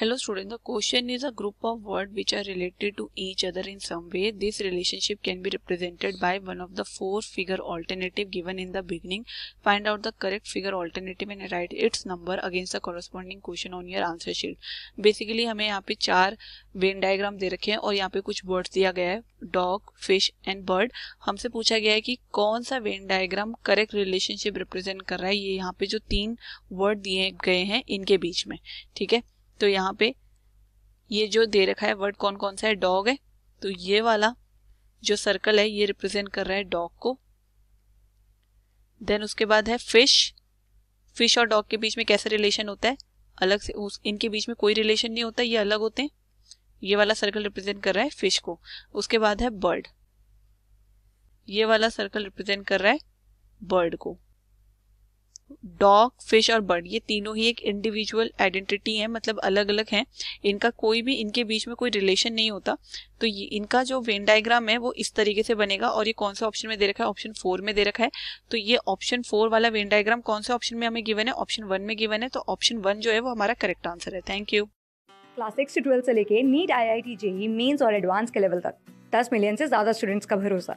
Hello students, the question is a group of words which are related to each other in some way. This relationship can be represented by one of the four figure alternative given in the beginning. Find out the correct figure alternative and write its number against the corresponding question on your answer sheet. Basically हमें यहाँ पे चार Ben diagram दे रखे हैं और यहाँ पे कुछ वर्ड्स दिया गया है डॉग फिश एंड बर्ड हमसे पूछा गया है कि कौन सा Venn diagram correct relationship represent कर रहा है ये यहाँ पे जो तीन वर्ड दिए गए हैं इनके बीच में ठीक है तो यहाँ पे ये जो दे रखा है वर्ड कौन कौन सा है डॉग है तो ये वाला जो सर्कल है ये रिप्रेजेंट कर रहा है डॉग को देन उसके बाद है फिश फिश और डॉग के बीच में कैसा रिलेशन होता है अलग से उस इनके बीच में कोई रिलेशन नहीं होता ये अलग होते हैं ये वाला सर्कल रिप्रेजेंट कर रहा है फिश को उसके बाद है बर्ड ये वाला सर्कल रिप्रेजेंट कर रहा है बर्ड को डॉग फिश और बर्ड ये तीनों ही एक इंडिविजुअल आइडेंटिटी है मतलब अलग अलग हैं इनका कोई भी इनके बीच में कोई रिलेशन नहीं होता तो ये इनका जो वेन डायग्राम है वो इस तरीके से बनेगा और ये कौन सा ऑप्शन में दे रखा है ऑप्शन फोर में दे रखा है तो ये ऑप्शन फोर वाला वेन डायग्राम कौन से ऑप्शन में हमें गिवन है ऑप्शन वन में गिवन है तो ऑप्शन वन जो है वो हमारा करेक्ट आंसर है थैंक यू क्लास सिक्स से ट्वेल्थ से लेके NEET I I T JEE mains और एडवांस के लेवल तक दस मिलियन से ज्यादा स्टूडेंट्स का भरोसा